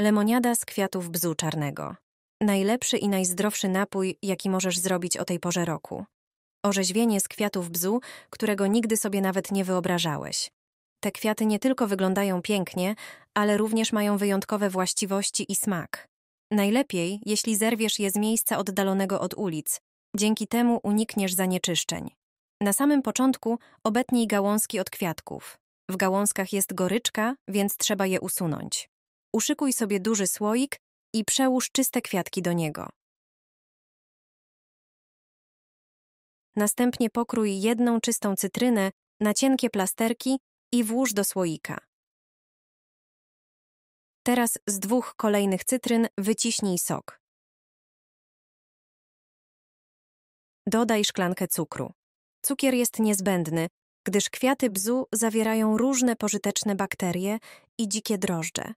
Lemoniada z kwiatów bzu czarnego. Najlepszy i najzdrowszy napój, jaki możesz zrobić o tej porze roku. Orzeźwienie z kwiatów bzu, którego nigdy sobie nawet nie wyobrażałeś. Te kwiaty nie tylko wyglądają pięknie, ale również mają wyjątkowe właściwości i smak. Najlepiej, jeśli zerwiesz je z miejsca oddalonego od ulic. Dzięki temu unikniesz zanieczyszczeń. Na samym początku obetnij gałązki od kwiatków. W gałązkach jest goryczka, więc trzeba je usunąć. Uszykuj sobie duży słoik i przełóż czyste kwiatki do niego. Następnie pokrój jedną czystą cytrynę na cienkie plasterki i włóż do słoika. Teraz z dwóch kolejnych cytryn wyciśnij sok. Dodaj szklankę cukru. Cukier jest niezbędny, gdyż kwiaty bzu zawierają różne pożyteczne bakterie i dzikie drożdże.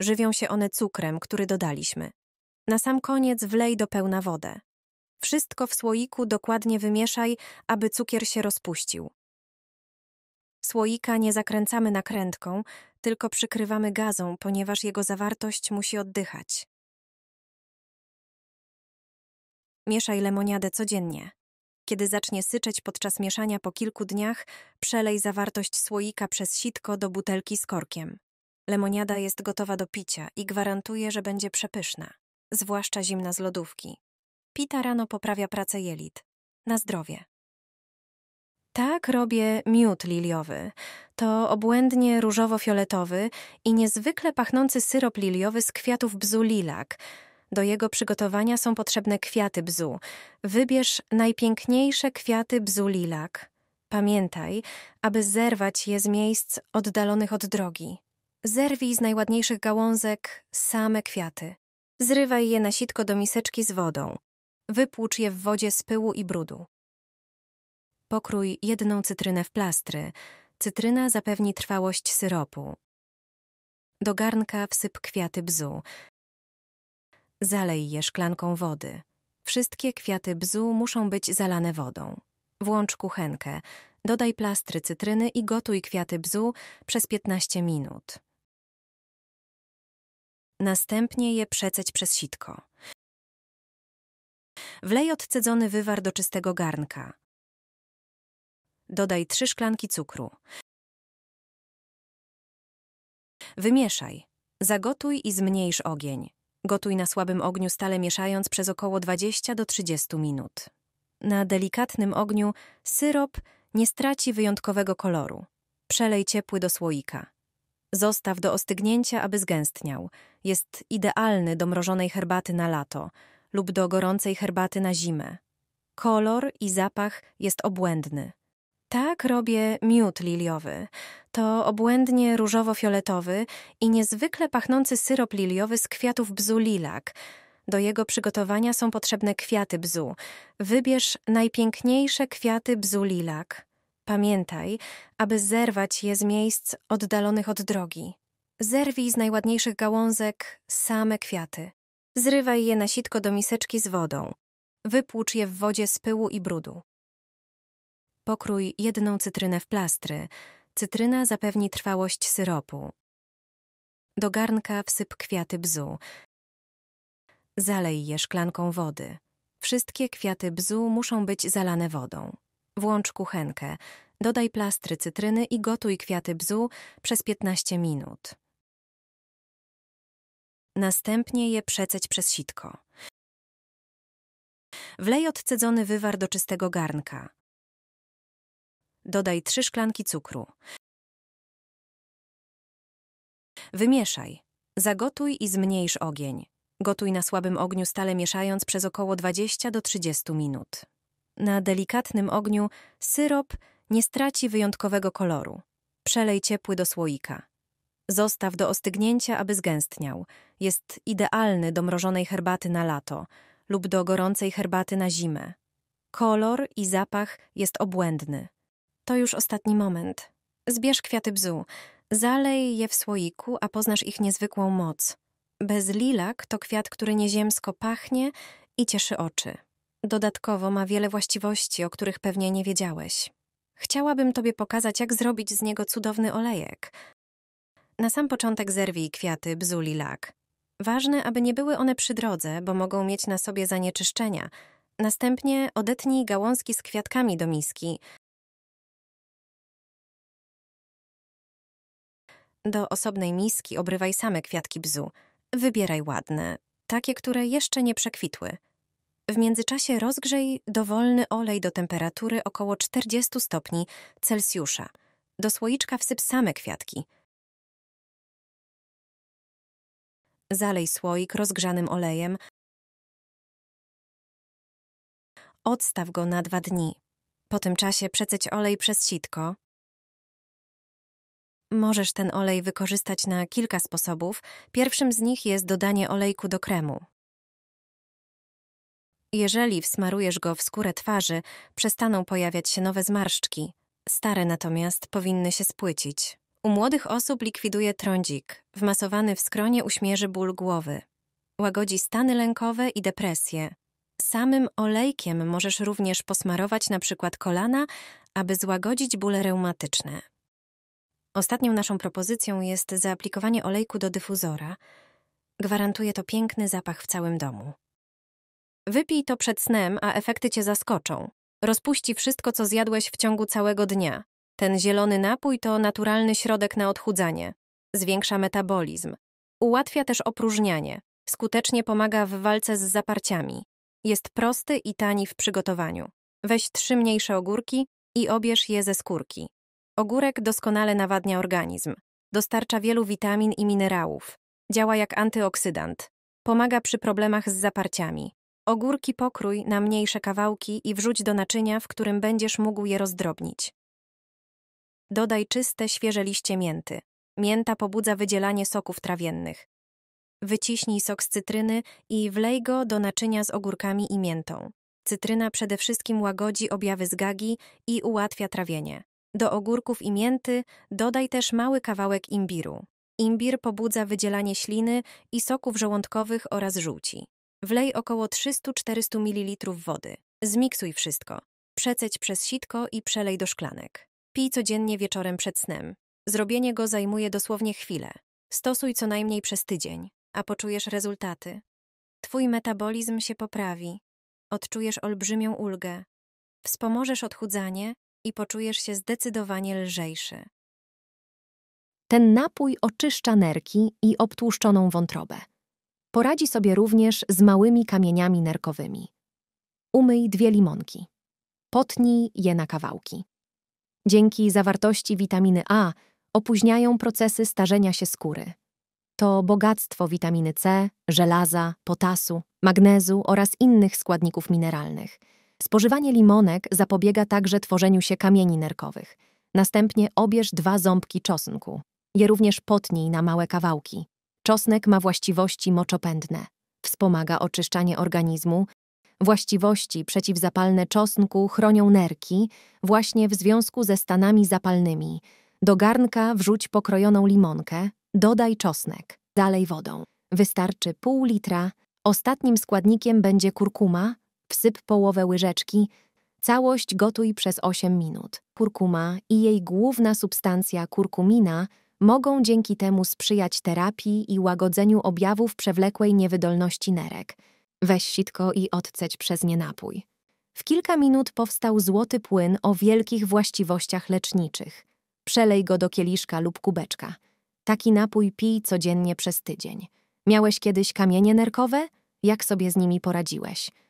Żywią się one cukrem, który dodaliśmy. Na sam koniec wlej do pełna wodę. Wszystko w słoiku dokładnie wymieszaj, aby cukier się rozpuścił. Słoika nie zakręcamy nakrętką, tylko przykrywamy gazą, ponieważ jego zawartość musi oddychać. Mieszaj lemoniadę codziennie. Kiedy zacznie syczeć podczas mieszania po kilku dniach, przelej zawartość słoika przez sitko do butelki z korkiem. Lemoniada jest gotowa do picia i gwarantuje, że będzie przepyszna, zwłaszcza zimna z lodówki. Pita rano poprawia pracę jelit. Na zdrowie. Tak robię miód liliowy. To obłędnie różowo-fioletowy i niezwykle pachnący syrop liliowy z kwiatów bzu lilak. Do jego przygotowania są potrzebne kwiaty bzu. Wybierz najpiękniejsze kwiaty bzu lilak. Pamiętaj, aby zerwać je z miejsc oddalonych od drogi. Zerwij z najładniejszych gałązek same kwiaty. Zrywaj je na sitko do miseczki z wodą. Wypłucz je w wodzie z pyłu i brudu. Pokrój jedną cytrynę w plastry. Cytryna zapewni trwałość syropu. Do garnka wsyp kwiaty bzu. Zalej je szklanką wody. Wszystkie kwiaty bzu muszą być zalane wodą. Włącz kuchenkę, dodaj plastry cytryny i gotuj kwiaty bzu przez 15 minut następnie je przeceć przez sitko. Wlej odcedzony wywar do czystego garnka. Dodaj trzy szklanki cukru. Wymieszaj. Zagotuj i zmniejsz ogień. Gotuj na słabym ogniu stale mieszając przez około 20 do 30 minut. Na delikatnym ogniu syrop nie straci wyjątkowego koloru. Przelej ciepły do słoika. Zostaw do ostygnięcia, aby zgęstniał. Jest idealny do mrożonej herbaty na lato lub do gorącej herbaty na zimę. Kolor i zapach jest obłędny. Tak robię miód liliowy. To obłędnie różowo-fioletowy i niezwykle pachnący syrop liliowy z kwiatów bzu lilak. Do jego przygotowania są potrzebne kwiaty bzu. Wybierz najpiękniejsze kwiaty bzu lilak. Pamiętaj, aby zerwać je z miejsc oddalonych od drogi. Zerwij z najładniejszych gałązek same kwiaty. Zrywaj je na sitko do miseczki z wodą. Wypłucz je w wodzie z pyłu i brudu. Pokrój jedną cytrynę w plastry. Cytryna zapewni trwałość syropu. Do garnka wsyp kwiaty bzu. Zalej je szklanką wody. Wszystkie kwiaty bzu muszą być zalane wodą. Włącz kuchenkę, dodaj plastry cytryny i gotuj kwiaty bzu przez 15 minut. Następnie je przeceć przez sitko. Wlej odcedzony wywar do czystego garnka. Dodaj trzy szklanki cukru. Wymieszaj. Zagotuj i zmniejsz ogień. Gotuj na słabym ogniu stale mieszając przez około 20 do 30 minut. Na delikatnym ogniu syrop nie straci wyjątkowego koloru. Przelej ciepły do słoika. Zostaw do ostygnięcia, aby zgęstniał. Jest idealny do mrożonej herbaty na lato lub do gorącej herbaty na zimę. Kolor i zapach jest obłędny. To już ostatni moment. Zbierz kwiaty bzu, zalej je w słoiku, a poznasz ich niezwykłą moc. Bez lilak to kwiat, który nieziemsko pachnie i cieszy oczy. Dodatkowo ma wiele właściwości, o których pewnie nie wiedziałeś. Chciałabym Tobie pokazać, jak zrobić z niego cudowny olejek. Na sam początek zerwij kwiaty bzuli lak. Ważne, aby nie były one przy drodze, bo mogą mieć na sobie zanieczyszczenia. Następnie odetnij gałązki z kwiatkami do miski. Do osobnej miski obrywaj same kwiatki bzu. Wybieraj ładne, takie, które jeszcze nie przekwitły. W międzyczasie rozgrzej dowolny olej do temperatury około 40 stopni Celsjusza. Do słoiczka wsyp same kwiatki. Zalej słoik rozgrzanym olejem. Odstaw go na dwa dni. Po tym czasie przeceć olej przez sitko. Możesz ten olej wykorzystać na kilka sposobów. Pierwszym z nich jest dodanie olejku do kremu. Jeżeli wsmarujesz go w skórę twarzy, przestaną pojawiać się nowe zmarszczki. Stare natomiast powinny się spłycić. U młodych osób likwiduje trądzik, wmasowany w skronie uśmierzy ból głowy. Łagodzi stany lękowe i depresję. Samym olejkiem możesz również posmarować na przykład kolana, aby złagodzić bóle reumatyczne. Ostatnią naszą propozycją jest zaaplikowanie olejku do dyfuzora. Gwarantuje to piękny zapach w całym domu. Wypij to przed snem, a efekty cię zaskoczą. Rozpuści wszystko, co zjadłeś w ciągu całego dnia. Ten zielony napój to naturalny środek na odchudzanie. Zwiększa metabolizm. Ułatwia też opróżnianie. Skutecznie pomaga w walce z zaparciami. Jest prosty i tani w przygotowaniu. Weź trzy mniejsze ogórki i obierz je ze skórki. Ogórek doskonale nawadnia organizm. Dostarcza wielu witamin i minerałów. Działa jak antyoksydant. Pomaga przy problemach z zaparciami. Ogórki pokrój na mniejsze kawałki i wrzuć do naczynia, w którym będziesz mógł je rozdrobnić. Dodaj czyste, świeże liście mięty. Mięta pobudza wydzielanie soków trawiennych. Wyciśnij sok z cytryny i wlej go do naczynia z ogórkami i miętą. Cytryna przede wszystkim łagodzi objawy zgagi i ułatwia trawienie. Do ogórków i mięty dodaj też mały kawałek imbiru. Imbir pobudza wydzielanie śliny i soków żołądkowych oraz żółci. Wlej około 300-400 ml wody. Zmiksuj wszystko. Przeceć przez sitko i przelej do szklanek. Pij codziennie wieczorem przed snem. Zrobienie go zajmuje dosłownie chwilę. Stosuj co najmniej przez tydzień, a poczujesz rezultaty. Twój metabolizm się poprawi. Odczujesz olbrzymią ulgę. Wspomożesz odchudzanie i poczujesz się zdecydowanie lżejszy. Ten napój oczyszcza nerki i obtłuszczoną wątrobę. Poradzi sobie również z małymi kamieniami nerkowymi. Umyj dwie limonki. Potnij je na kawałki. Dzięki zawartości witaminy A opóźniają procesy starzenia się skóry. To bogactwo witaminy C, żelaza, potasu, magnezu oraz innych składników mineralnych. Spożywanie limonek zapobiega także tworzeniu się kamieni nerkowych. Następnie obierz dwa ząbki czosnku. Je również potnij na małe kawałki. Czosnek ma właściwości moczopędne. Wspomaga oczyszczanie organizmu. Właściwości przeciwzapalne czosnku chronią nerki właśnie w związku ze stanami zapalnymi. Do garnka wrzuć pokrojoną limonkę, dodaj czosnek, dalej wodą. Wystarczy pół litra. Ostatnim składnikiem będzie kurkuma. Wsyp połowę łyżeczki. Całość gotuj przez 8 minut. Kurkuma i jej główna substancja kurkumina – mogą dzięki temu sprzyjać terapii i łagodzeniu objawów przewlekłej niewydolności nerek. Weź sitko i odceć przez nie napój. W kilka minut powstał złoty płyn o wielkich właściwościach leczniczych. Przelej go do kieliszka lub kubeczka. Taki napój pij codziennie przez tydzień. Miałeś kiedyś kamienie nerkowe? Jak sobie z nimi poradziłeś?